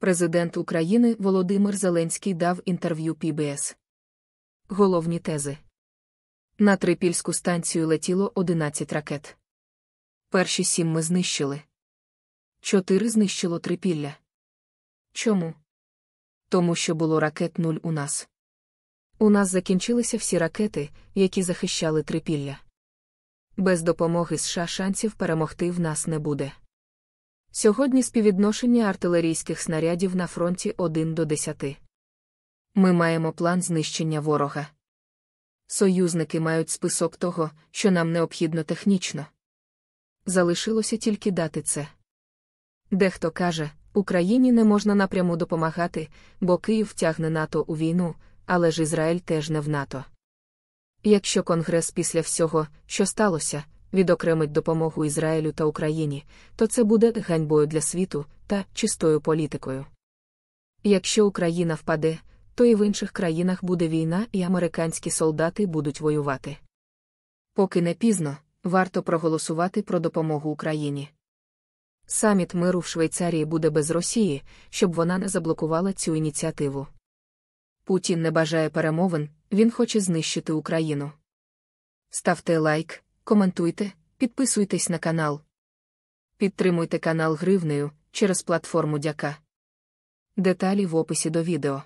президент України Володимир Зеленський дав інтерв'ю PBS. Головні тези на трипільську станцію летіло 11 ракет. Перші сім ми знищили. Чотири знищило трипілля. Чому? Тому що було ракет нуль у нас. У нас закінчилися всі ракети, які захищали трипілля. Без допомоги США шансів перемогти в нас не буде. Сьогодні співвідношення артилерійських снарядів на фронті 1 до 10. Ми маємо план знищення ворога. Союзники мають список того, що нам необхідно технічно. Залишилося тільки дати це. Дехто каже, Україні не можна напряму допомагати, бо Київ тягне НАТО у війну, але ж Ізраїль теж не в НАТО. Якщо Конгрес після всього, що сталося, відокремить допомогу Ізраїлю та Україні, то це буде ганьбою для світу та чистою політикою. Якщо Україна впаде, то і в інших країнах буде війна, і американські солдати будуть воювати. Поки не пізно, варто проголосувати про допомогу Україні. Саміт миру в Швейцарії буде без Росії, щоб вона не заблокувала цю ініціативу. Путін не бажає перемовин, він хоче знищити Україну. Ставте лайк, коментуйте, підписуйтесь на канал. Підтримуйте канал гривнею через платформу Дяка. Деталі в описі до відео.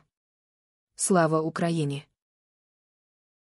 Слава Україні!